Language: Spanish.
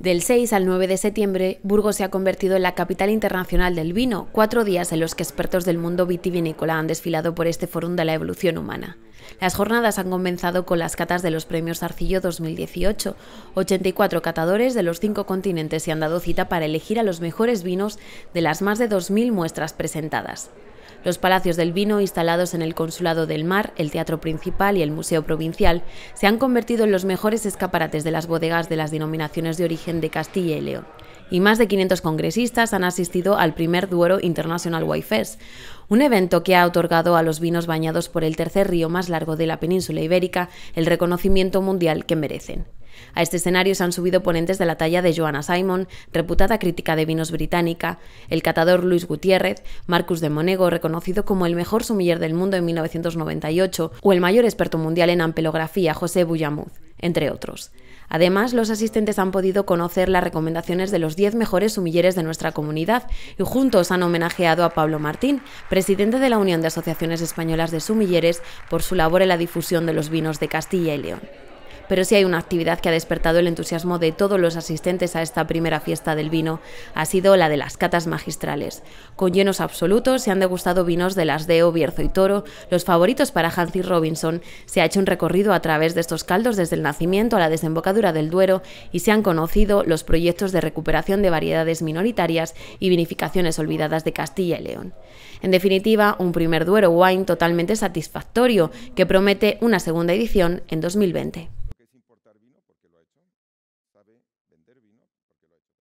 Del 6 al 9 de septiembre, Burgos se ha convertido en la capital internacional del vino, cuatro días en los que expertos del mundo vitivinícola han desfilado por este foro de la evolución humana. Las jornadas han comenzado con las catas de los premios Arcillo 2018. 84 catadores de los cinco continentes se han dado cita para elegir a los mejores vinos de las más de 2.000 muestras presentadas. Los palacios del vino, instalados en el Consulado del Mar, el Teatro Principal y el Museo Provincial, se han convertido en los mejores escaparates de las bodegas de las denominaciones de origen de Castilla y León. Y más de 500 congresistas han asistido al primer Duero International Wine Fest, un evento que ha otorgado a los vinos bañados por el tercer río más largo de la península ibérica el reconocimiento mundial que merecen. A este escenario se han subido ponentes de la talla de Joanna Simon, reputada crítica de vinos británica, el catador Luis Gutiérrez, Marcus de Monego, reconocido como el mejor sumiller del mundo en 1998, o el mayor experto mundial en ampelografía, José Bullamuz, entre otros. Además, los asistentes han podido conocer las recomendaciones de los 10 mejores sumilleres de nuestra comunidad y juntos han homenajeado a Pablo Martín, presidente de la Unión de Asociaciones Españolas de Sumilleres, por su labor en la difusión de los vinos de Castilla y León pero si hay una actividad que ha despertado el entusiasmo de todos los asistentes a esta primera fiesta del vino, ha sido la de las catas magistrales. Con llenos absolutos se han degustado vinos de las Deo, Bierzo y Toro, los favoritos para Hansi Robinson. Se ha hecho un recorrido a través de estos caldos desde el nacimiento a la desembocadura del Duero y se han conocido los proyectos de recuperación de variedades minoritarias y vinificaciones olvidadas de Castilla y León. En definitiva, un primer Duero Wine totalmente satisfactorio que promete una segunda edición en 2020 sabe vender vino porque lo ha hecho.